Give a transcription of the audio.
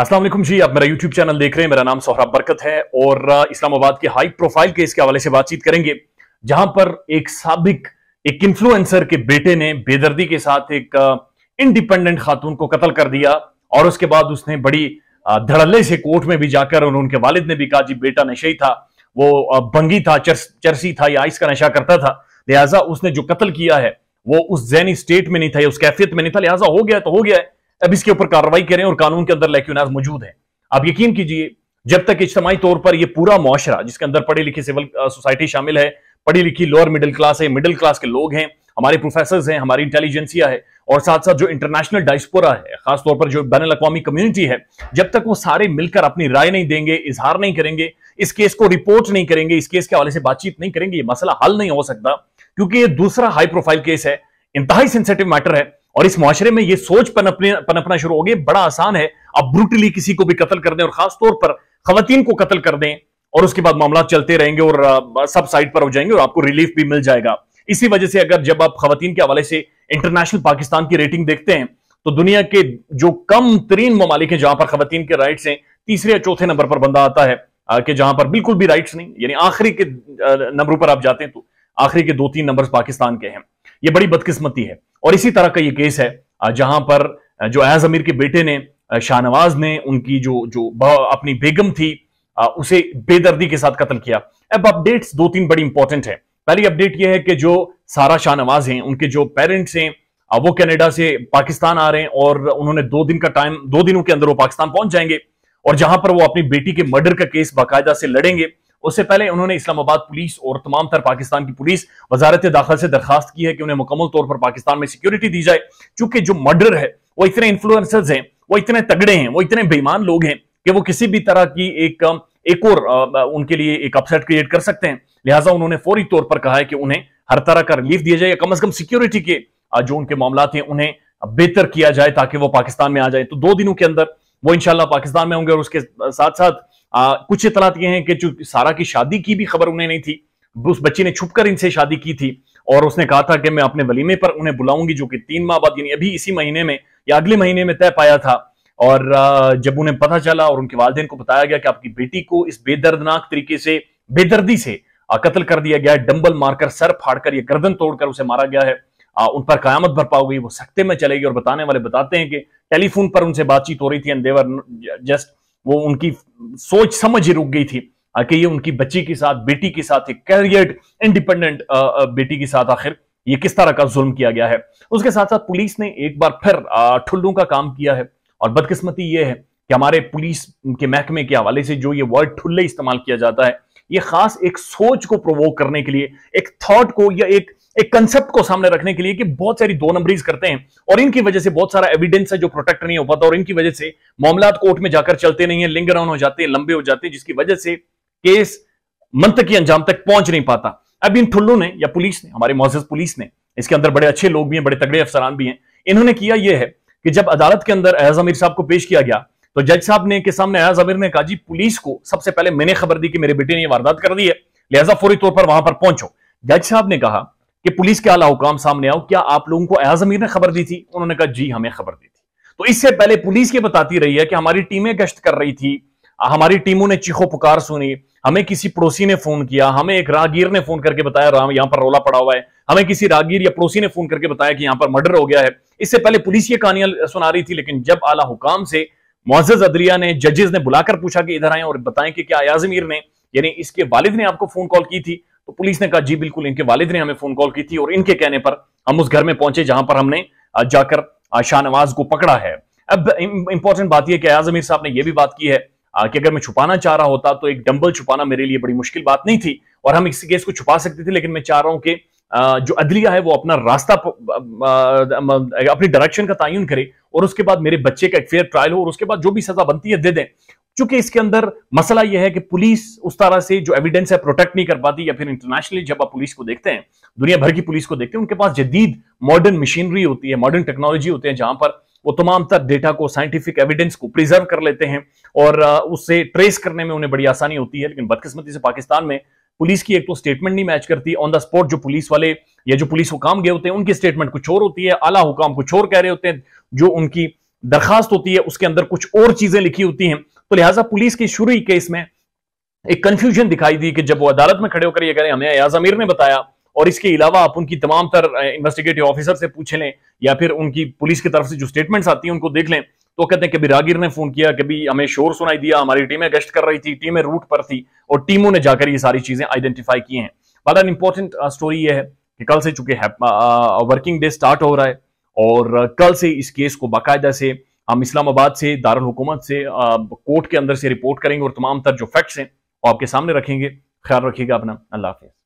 असलम जी आप मेरा YouTube channel देख रहे हैं मेरा नाम सोहराब बरकत है और इस्लामाबाद के हाई प्रोफाइल केस के हवाले से बातचीत करेंगे जहां पर एक सबक एक इन्फ्लुएंसर के बेटे ने बेदर्दी के साथ एक इंडिपेंडेंट खातून को कत्ल कर दिया और उसके बाद उसने बड़ी धड़ल्ले से कोर्ट में भी जाकर और उनके वालिद ने भी कहा जी बेटा नशे था वो बंगी था चर्स, चरसी था या आइस का नशा करता था लिहाजा उसने जो कत्ल किया है वो उस जैनी स्टेट में नहीं था या उस कैफियत में नहीं था लिहाजा हो गया तो हो गया है अब इसके ऊपर कार्रवाई करें और कानून के अंदर लेक्यूनाज मौजूद है आप यकीन कीजिए जब तक इज्तमाही तौर पर यह पूरा माशरा जिसके अंदर पढ़ी लिखी सिविल सोसाइटी शामिल है पढ़ी लिखी लोअर मिडिल क्लास है मिडिल क्लास के लोग हैं हमारे प्रोफेसर हैं हमारी इंटेलिजेंसिया है और साथ साथ जो इंटरनेशनल डाइस्पोरा है खासतौर पर जो बैन अवी कम्युनिटी है जब तक वो सारे मिलकर अपनी राय नहीं देंगे इजहार नहीं करेंगे इस केस को रिपोर्ट नहीं करेंगे इस केस के हवाले से बातचीत नहीं करेंगे ये मसला हल नहीं हो सकता क्योंकि ये दूसरा हाई प्रोफाइल केस है इंतहाई सेंसिटिव मैटर है और इस माशरे में ये सोच पनपने पनपना शुरू हो गई बड़ा आसान है आप ब्रूटली किसी को भी कत्ल कर दें और खासतौर पर खातन को कत्ल कर दें और उसके बाद मामला चलते रहेंगे और सब साइड पर हो जाएंगे और आपको रिलीफ भी मिल जाएगा इसी वजह से अगर जब आप खातन के हवाले से इंटरनेशनल पाकिस्तान की रेटिंग देखते हैं तो दुनिया के जो कम तरीन ममालिक हैं जहां पर खातन के राइट्स हैं तीसरे या चौथे नंबर पर बंदा आता है कि जहां पर बिल्कुल भी राइट्स नहीं यानी आखिरी के नंबरों पर आप जाते हैं तो आखिरी के दो तीन नंबर पाकिस्तान के हैं यह बड़ी बदकिस्मती है और इसी तरह का ये केस है जहां पर जो एज अमीर के बेटे ने शाहनवाज ने उनकी जो जो अपनी बेगम थी उसे बेदर्दी के साथ कत्ल किया अब अपडेट्स दो तीन बड़ी इंपॉर्टेंट है पहली अपडेट यह है कि जो सारा शाहनवाज हैं उनके जो पेरेंट्स हैं वो कनाडा से पाकिस्तान आ रहे हैं और उन्होंने दो दिन का टाइम दो दिनों के अंदर वो पाकिस्तान पहुंच जाएंगे और जहां पर वो अपनी बेटी के मर्डर का केस बाकायदा से लड़ेंगे उससे पहले उन्होंने इस्लामाबाद पुलिस और तमाम तर पाकिस्तान की पुलिस वजारत दाखिल से दरखास्त की है कि उन्हें मुकम्मल तौर पर पाकिस्तान में सिक्योरिटी दी जाए चूंकि जो मर्डर है वो इतने इन्फ्लुएंसर्स हैं वो इतने तगड़े हैं वो इतने बेईमान लोग हैं कि वो किसी भी तरह की एक एक और उनके लिए एक अपसेट क्रिएट कर सकते हैं लिहाजा उन्होंने फौरी तौर पर कहा है कि उन्हें हर तरह का रिलीफ दिया जाए या कम अज कम सिक्योरिटी के जो उनके मामला हैं उन्हें बेहतर किया जाए ताकि वो पाकिस्तान में आ जाए तो दो दिनों के अंदर वो इनशाला पाकिस्तान में होंगे और उसके साथ साथ आ, कुछ इतलात ये हैं कि जो सारा की शादी की भी खबर उन्हें नहीं थी उस बच्ची ने छुपकर इनसे शादी की थी और उसने कहा था कि मैं अपने वलीमे पर उन्हें बुलाऊंगी जो कि तीन माह बाद यानी अभी इसी महीने में या अगले महीने में तय पाया था और जब उन्हें पता चला और उनके वालदेन को बताया गया कि आपकी बेटी को इस बेदर्दनाक तरीके से बेदर्दी से कत्ल कर दिया गया है डंबल मारकर सर फाड़कर या गर्दन तोड़कर उसे मारा गया है आ, उन पर कयामत बरपा हुई वो सख्ते में चलेगी और बताने वाले बताते हैं कि टेलीफोन पर उनसे बातचीत हो रही थी देवर जस्ट वो उनकी सोच समझ ही रुक गई थी कि ये उनकी बच्ची के साथ बेटी के साथ एक कैरियर इंडिपेंडेंट बेटी के साथ आखिर ये किस तरह का जुल्म किया गया है उसके साथ साथ पुलिस ने एक बार फिर ठुल्लू का काम किया है और बदकिस्मती ये है कि हमारे पुलिस के महकमे के हवाले से जो ये वर्ड ठुल्ले इस्तेमाल किया जाता है ये खास एक सोच को प्रोवोक करने के लिए एक थॉट को या एक एक कंसेप्ट को सामने रखने के लिए कि बहुत सारी दो नंबरीज करते हैं और इनकी वजह से बहुत सारा एविडेंस है जो प्रोटेक्ट नहीं हो पाता और इनकी वजह से मामला कोर्ट में जाकर चलते नहीं है लिंग अराउंड हो जाते हैं लंबे हो जाते हैं जिसकी वजह से केस की अंजाम तक पहुंच नहीं पाता अब इन ठुल्लों ने या पुलिस ने हमारे मोजिज पुलिस ने इसके अंदर बड़े अच्छे लोग भी हैं बड़े तगड़े अफसरान भी हैं इन्होंने किया यह है कि जब अदालत के अंदर एज अमीर साहब को पेश किया गया तो जज साहब ने के सामने आया जमीर ने कहा जी पुलिस को सबसे पहले मैंने खबर दी कि मेरे बेटे ने यह वारदात कर दी है लिहाजा फौरी तौर पर वहां पर पहुंचो जज साहब ने कहा कि पुलिस के आला हुकाम सामने आओ क्या आप लोगों को अयाज अमीर ने खबर दी थी उन्होंने कहा जी हमें खबर दी थी तो इससे पहले पुलिस ये बताती रही है कि हमारी टीमें गश्त कर रही थी हमारी टीमों ने चीखो पुकार सुनी हमें किसी पड़ोसी ने फोन किया हमें एक राहगीर ने फोन करके बताया राम यहां पर रोला पड़ा हुआ है हमें किसी राहगीर या पड़ोसी ने फोन करके बताया कि यहां पर मर्डर हो गया है इससे पहले पुलिस ये कहानियां सुना रही थी लेकिन जब आला हुकाम से मोजिज अदलिया ने जजेस ने बुलाकर पूछा कि इधर आए और बताएं कि क्या अयाज मीर ने यानी इसके वालिद ने आपको फोन कॉल की थी तो पुलिस ने कहा जी बिल्कुल इनके वालिद ने हमें फोन कॉल की थी और इनके कहने पर हम उस घर में पहुंचे जहां पर हमने जाकर शाहनवाज को पकड़ा है अब इंपॉर्टेंट बात यह कि आयाज अमीर साहब ने यह भी बात की है कि अगर मैं छुपाना चाह रहा होता तो एक डंबल छुपाना मेरे लिए बड़ी मुश्किल बात नहीं थी और हम इस केस को छुपा सकते थे लेकिन मैं चाह रहा हूं कि जो अदलिया है वो अपना रास्ता अपनी डायरेक्शन का तयन करे और उसके बाद मेरे बच्चे का एक फेयर ट्रायल हो और उसके बाद जो भी सजा बनती है दे दें चूंकि इसके अंदर मसला यह है कि पुलिस उस तरह से जो एविडेंस है प्रोटेक्ट नहीं कर पाती या फिर इंटरनेशनली जब आप पुलिस को देखते हैं दुनिया भर की पुलिस को देखते हैं उनके पास जदीद मॉडर्न मशीनरी होती है मॉडर्न टेक्नोलॉजी होती है जहां पर वो तमाम तर डेटा को साइंटिफिक एविडेंस को प्रिजर्व कर लेते हैं और उससे ट्रेस करने में उन्हें बड़ी आसानी होती है लेकिन बदकिस्मती से पाकिस्तान में पुलिस की एक तो स्टेटमेंट नहीं मैच करती ऑन द स्पॉट जो पुलिस वाले या जो पुलिस हुकाम गए होते हैं उनकी स्टेटमेंट कुछ और होती है आला हुकाम कुछ और कह रहे होते हैं जो उनकी दरखास्त होती है उसके अंदर कुछ और चीजें लिखी होती हैं तो लिहाजा पुलिस के शुरू ही केस में एक कंफ्यूजन दिखाई दी कि जब वो अदालत में खड़े होकर ये कह रहे हमें अयाज अमीर ने बताया और इसके अलावा आप उनकी तमाम तर इन्वेस्टिगेटिव ऑफिसर से पूछ लें या फिर उनकी पुलिस की तरफ से जो स्टेटमेंट्स आती हैं उनको देख लें तो कहते हैं कभी रागिर ने फोन किया कभी हमें शोर सुनाई दिया हमारी टीमें गश्त कर रही थी टीमें रूट पर थी और टीमों ने जाकर ये सारी चीजें आइडेंटिफाई की हैं एन इंपॉर्टेंट स्टोरी ये है कि कल से चूंकि वर्किंग डे स्टार्ट हो रहा है और uh, कल से इस केस को बाकायदा से हम इस्लामाबाद से दारुल हुकूमत से कोर्ट uh, के अंदर से रिपोर्ट करेंगे और तमाम तर जो फैक्ट्स हैं वो आपके सामने रखेंगे ख्याल रखिएगा अपना अल्लाह हाफिज